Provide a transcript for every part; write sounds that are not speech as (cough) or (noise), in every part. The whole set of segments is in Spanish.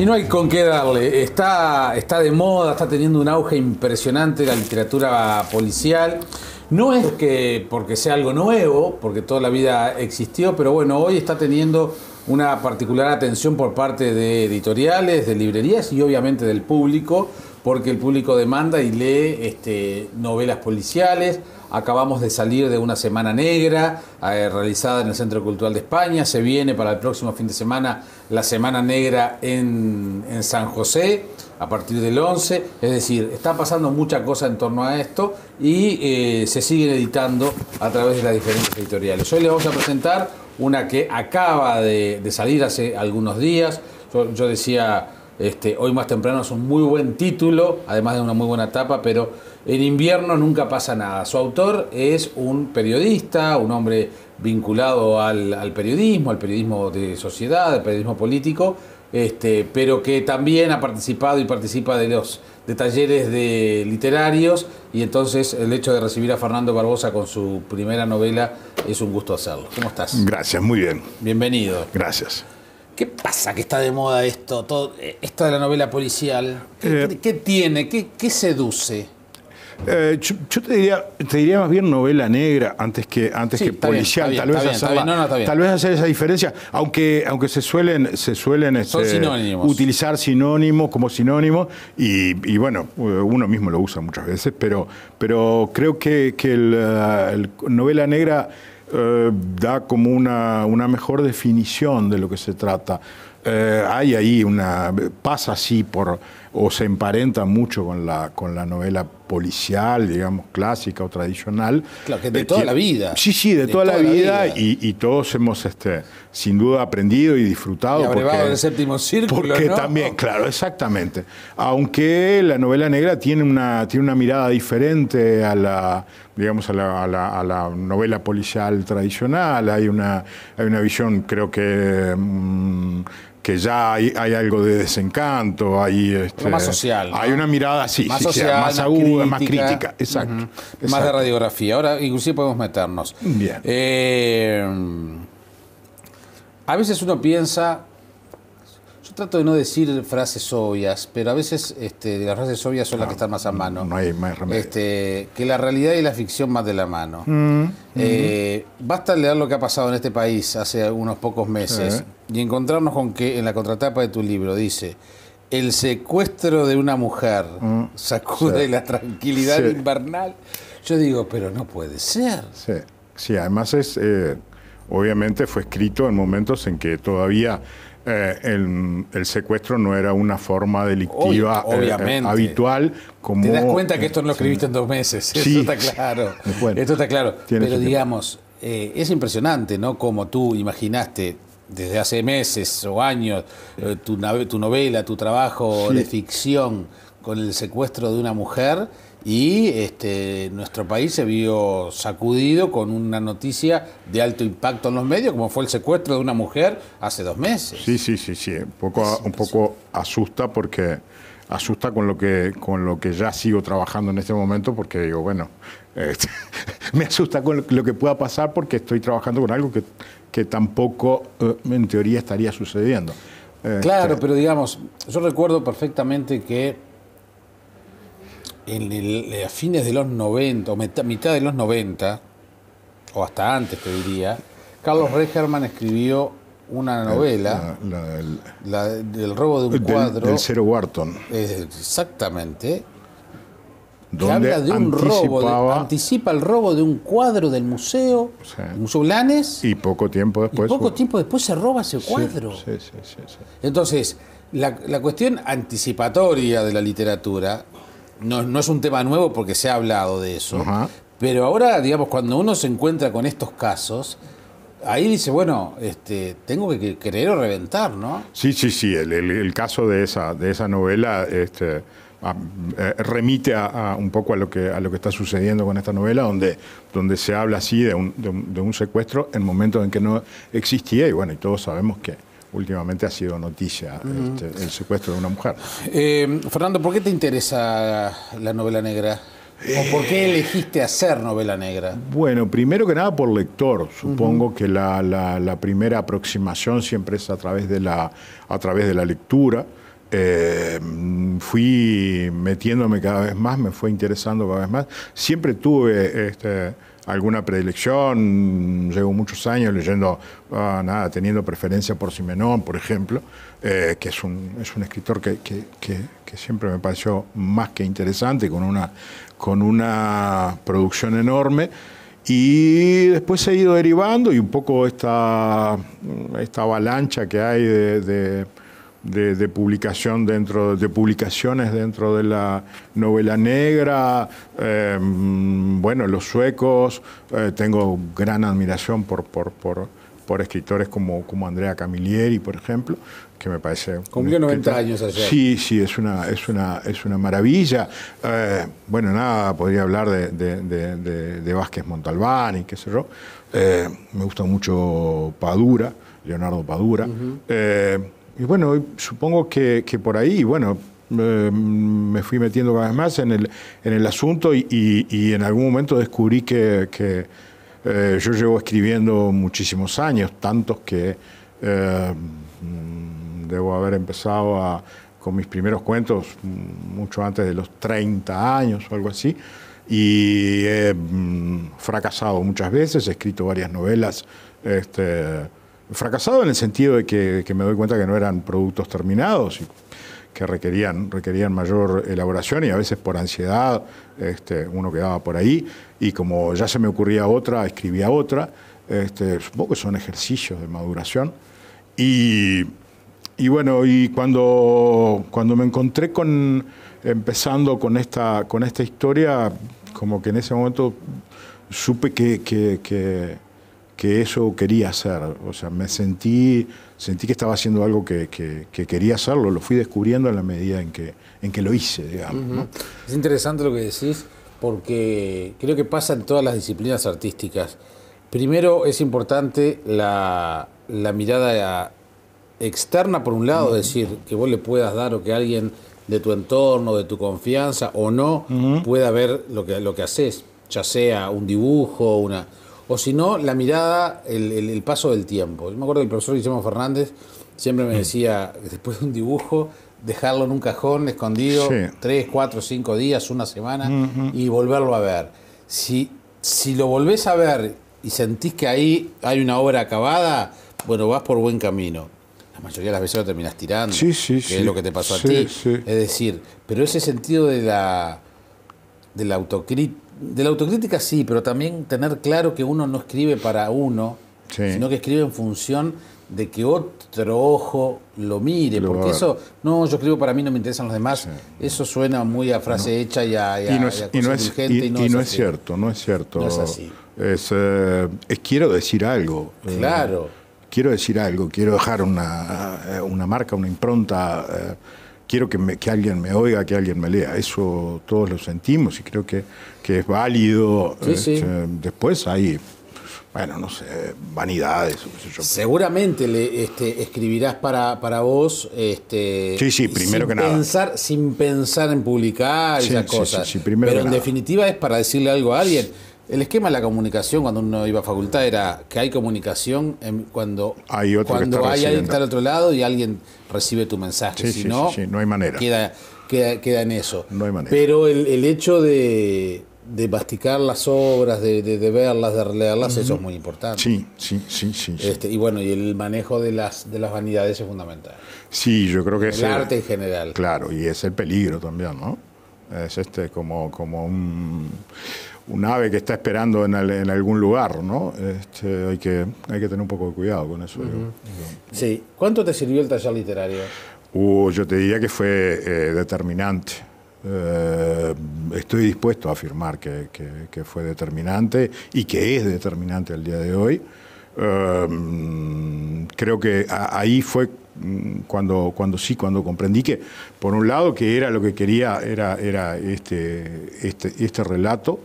Y no hay con qué darle. Está, está de moda, está teniendo un auge impresionante la literatura policial. No es que porque sea algo nuevo, porque toda la vida existió, pero bueno, hoy está teniendo una particular atención por parte de editoriales, de librerías y obviamente del público porque el público demanda y lee este, novelas policiales. Acabamos de salir de una semana negra eh, realizada en el Centro Cultural de España. Se viene para el próximo fin de semana la Semana Negra en, San José a partir del 11. Es decir, está pasando mucha cosa en torno a esto y eh, se siguen editando a través de las diferentes editoriales. Hoy les vamos a presentar una que acaba de, salir hace algunos días. yo decía este, hoy más temprano es un muy buen título, además de una muy buena tapa, pero en invierno nunca pasa nada. Su autor es un periodista, un hombre vinculado al, periodismo, al periodismo de sociedad, al periodismo político, este, pero que también ha participado y participa de los talleres de literarios y entonces el hecho de recibir a Fernando Barbosa con su primera novela es un gusto hacerlo. ¿Cómo estás? Gracias, muy bien. Bienvenido. Gracias. ¿Qué pasa que está de moda esto, todo, eh, esto de la novela policial? ¿Qué, eh. tiene? ¿Qué, seduce? Eh, yo, te, diría, te diría más bien novela negra antes que, antes que policial, tal, vez hacer esa diferencia, aunque, aunque se suelen, se suelen este, utilizar sinónimos como sinónimos y, bueno, uno mismo lo usa muchas veces, pero, pero creo que, que novela negra eh, da como una, una, mejor definición de lo que se trata. Eh, hay ahí una. pasa así por o se emparenta mucho con la, con la novela policial, digamos, clásica o tradicional. Claro, que de eh, toda la vida. Sí, sí, de, toda, la, vida, Y, todos hemos, este, sin duda, aprendido y disfrutado. Y porque, séptimo círculo, Porque también, claro, exactamente. Aunque la novela negra tiene una, tiene una mirada diferente a la digamos, a la, a la, novela policial tradicional, hay una, hay una visión, creo que... Mm, que ya hay, algo de desencanto, hay este, social, hay una mirada así, más aguda, más crítica, exacto, más de radiografía. Ahora inclusive podemos meternos. Bien. Eh, a veces uno piensa trato de no decir frases obvias, pero a veces este, las frases obvias son las que ah, están más a mano. No Este, que la realidad y la ficción más de la mano. Mm, mm. Eh, basta leer lo que ha pasado en este país hace unos pocos meses y encontrarnos con que en la contratapa de tu libro dice el secuestro de una mujer mm, sacude la tranquilidad invernal. Yo digo, pero no puede ser. Sí, además es, eh, obviamente fue escrito en momentos en que todavía eh, el, secuestro no era una forma delictiva eh, eh, habitual. Como, Te das cuenta que esto no lo escribiste en dos meses, (laughs) eso está claro. (laughs) esto está claro. Pero digamos, es impresionante, ¿no? Como tú imaginaste desde hace meses o años tu, novela, tu trabajo de ficción con el secuestro de una mujer y este, nuestro país se vio sacudido con una noticia de alto impacto en los medios, como fue el secuestro de una mujer hace dos meses. Sí, sí, sí, sí. Un poco, un poco asusta porque asusta con lo que con lo que ya sigo trabajando en este momento porque digo bueno este, (laughs) me asusta con lo que pueda pasar porque estoy trabajando con algo que, que tampoco eh, en teoría estaría sucediendo claro este, pero digamos yo recuerdo perfectamente que en eh, a fines de los 90, o mitad de los 90, o hasta antes te diría, Carlos Regerman escribió una novela, la, del robo de un cuadro. Del Cero Wharton. exactamente. Donde que habla de un robo, anticipa el robo de un cuadro del museo, sí. Y poco tiempo después. Y poco tiempo después se roba ese cuadro. Sí, sí, Entonces, la, la cuestión anticipatoria de la literatura no, es un tema nuevo porque se ha hablado de eso, pero ahora, digamos, cuando uno se encuentra con estos casos, ahí dice, bueno, este, tengo que creer o reventar, ¿no? Sí, sí, sí, el, caso de esa, de esa novela este, eh, remite a, un poco a lo, que, a lo que está sucediendo con esta novela, donde, donde se habla así de un, de un, de un secuestro en momentos en que no existía, y bueno, y todos sabemos que últimamente ha sido noticia este, el secuestro de una mujer. Eh, Fernando, ¿por qué te interesa la novela negra? ¿O por qué eh. elegiste hacer novela negra? Bueno, primero que nada por lector. Supongo que la, la, primera aproximación siempre es a través de la, a través de la lectura. Em, fui metiéndome cada vez más, me fue interesando cada vez más. Siempre tuve este, alguna predilección, llevo muchos años leyendo, ah, nada, teniendo preferencia por Simenón, por ejemplo, eh, que es un, escritor que, siempre me pareció más que interesante, con una, con una producción enorme. Y después he ido derivando y un poco esta, esta avalancha que hay de de, publicación dentro de publicaciones dentro de la novela negra em, bueno los suecos eh, tengo gran admiración por por, por, por escritores como, como Andrea Camilleri por ejemplo que me parece cumplió 90 años ayer sí sí es una es una es una maravilla eh, bueno nada podría hablar de, de, de, Vázquez Montalbán y qué sé yo eh, me gusta mucho Padura Leonardo Padura y bueno, supongo que, por ahí, bueno, eh, me fui metiendo cada vez más en el, en el asunto y, en algún momento descubrí que, eh, yo llevo escribiendo muchísimos años, tantos que eh, mm, debo haber empezado con mis primeros cuentos mucho antes de los 30 años o algo así. Y he mm, fracasado muchas veces, he escrito varias novelas. Este, Fracasado en el sentido de que, me doy cuenta que no eran productos terminados y que requerían, requerían mayor elaboración y a veces por ansiedad este, uno quedaba por ahí y como ya se me ocurría otra, escribía otra. Este, supongo que son ejercicios de maduración. Y, bueno, y cuando, cuando me encontré con, empezando con esta, con esta historia, como que en ese momento supe que que eso quería hacer. O sea, me sentí, sentí que estaba haciendo algo que, quería hacerlo, lo fui descubriendo en la medida en que, en que lo hice, digamos. Es interesante lo que decís, porque creo que pasa en todas las disciplinas artísticas. Primero es importante la, la mirada externa, por un lado, decir, que vos le puedas dar o que alguien de tu entorno, de tu confianza o no, pueda ver lo que, lo que haces, ya sea un dibujo, una, o si no, la mirada, el, paso del tiempo. Yo me acuerdo que el profesor Guillermo Fernández siempre me mm. decía, después de un dibujo, dejarlo en un cajón escondido tres, cuatro, cinco días, una semana, mm-hmm. y volverlo a ver. Si, si lo volvés a ver y sentís que ahí hay una obra acabada, bueno, vas por buen camino. La mayoría de las veces lo terminás tirando, que es lo que te pasó a ti. Es decir, pero ese sentido de la, de la autocrítica, de la autocrítica sí, pero también tener claro que uno no escribe para uno, sino que escribe en función de que otro ojo lo mire, porque eso, no, yo escribo para mí, no me interesan los demás, eso suena muy a frase hecha y a, y y no es, no es, cierto, no es cierto. No es así. Eh, quiero decir algo. Eh, claro. quiero decir algo, quiero dejar una, eh, marca, una impronta quiero que, que, alguien me oiga, que alguien me lea. Eso todos lo sentimos y creo que, que es válido. Este, después hay, bueno, no sé, vanidades. Seguramente le, este, escribirás para, para vos. Este, sí, primero sin que pensar, Sin pensar en publicar esas cosas. Pero en definitiva es para decirle algo a alguien el esquema de la comunicación cuando uno iba a facultad era que hay comunicación cuando hay, otro que está alguien al otro lado y alguien recibe tu mensaje. si no, no hay manera. Queda, queda, en eso. Pero el, hecho de, de masticar las obras, de, verlas, de leerlas, eso es muy importante. Sí, sí, sí, sí. Este, y bueno, y el manejo de las, de las vanidades es fundamental. Sí, yo creo que es... El arte en general. Claro, y es el peligro también, ¿no? Es este como, como un un ave que está esperando en, algún lugar, ¿no? Este, hay, que, tener un poco de cuidado con eso. Sí. ¿Cuánto te sirvió el taller literario? Uh, yo te diría que fue eh, determinante. Eh, estoy dispuesto a afirmar que, fue determinante y que es determinante al día de hoy. Em, creo que ahí fue mm, cuando, cuando sí, cuando comprendí que, por un lado, que era lo que quería, era, este, este, este relato,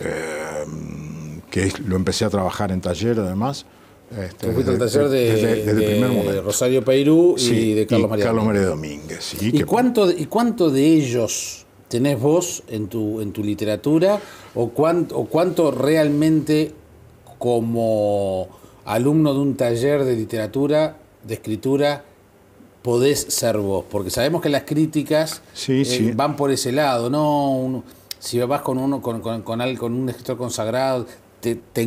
Em, que lo empecé a trabajar en taller además. Este, el taller de, de, Rosario Peirú y de Carlos María Domínguez. ¿Y, cuánto, ¿Y cuánto de ellos tenés vos en tu, en tu literatura? ¿O cuánto, realmente como alumno de un taller de literatura, de escritura, podés ser vos? Porque sabemos que las críticas eh, van por ese lado, ¿no? si vas con uno con, con, con, un escritor consagrado, te, te,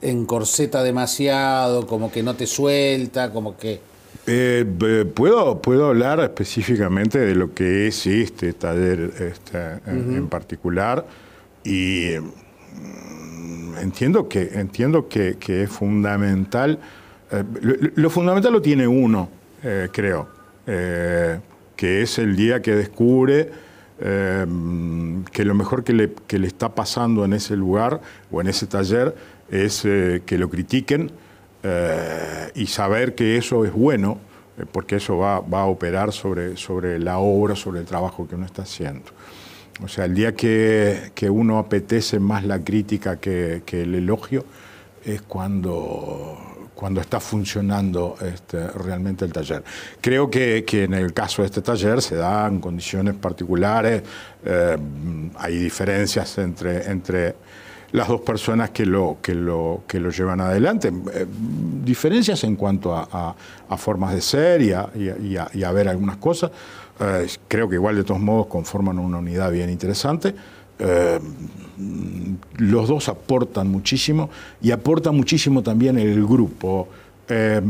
encorseta demasiado, como que no te suelta, como que... Eh, puedo, puedo hablar específicamente de lo que es este taller este, en, particular y mm, entiendo que, entiendo que, es fundamental, eh, lo, fundamental lo tiene uno, eh, creo, que es el día que descubre Em, que lo mejor que le, que le, está pasando en ese lugar o en ese taller es eh, que lo critiquen eh, y saber que eso es bueno, eh, porque eso va, va, a operar sobre, sobre la obra, sobre el trabajo que uno está haciendo. O sea, el día que, que uno apetece más la crítica que, que el elogio es cuando cuando está funcionando este, realmente el taller. Creo que, en el caso de este taller se dan condiciones particulares, eh, hay diferencias entre, entre las dos personas que lo, que que lo llevan adelante. Eh, diferencias en cuanto a, formas de ser y a, a ver algunas cosas. Eh, creo que igual de todos modos conforman una unidad bien interesante. Eh, los dos aportan muchísimo y aporta muchísimo también el grupo. Eh,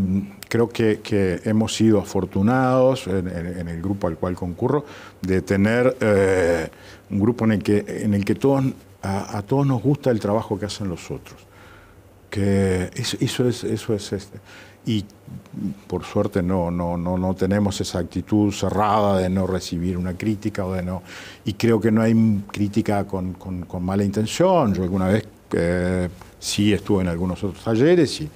creo que, hemos sido afortunados en, el grupo al cual concurro de tener eh, un grupo en el que, en el que todos, a, todos nos gusta el trabajo que hacen los otros. eso, es, eso es este y por suerte no, no, no, tenemos esa actitud cerrada de no recibir una crítica o de no. Y creo que no hay crítica con, mala intención. Yo alguna vez eh, sí estuve en algunos otros talleres y,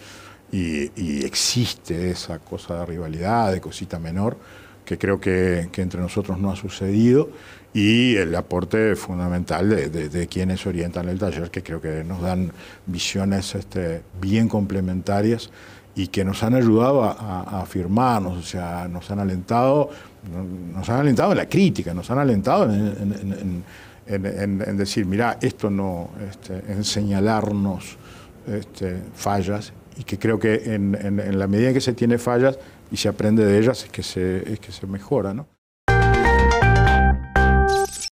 y, existe esa cosa de rivalidad, de cosita menor, que creo que, entre nosotros no ha sucedido. Y el aporte fundamental de, quienes orientan el taller, que creo que nos dan visiones este, bien complementarias y que nos han ayudado a, afirmarnos, o sea, nos han alentado, nos han alentado en la crítica, nos han alentado en, decir, mira, esto no, este, en señalarnos este, fallas, y que creo que en, la medida en que se tiene fallas y se aprende de ellas es que se, es que se mejora, ¿no?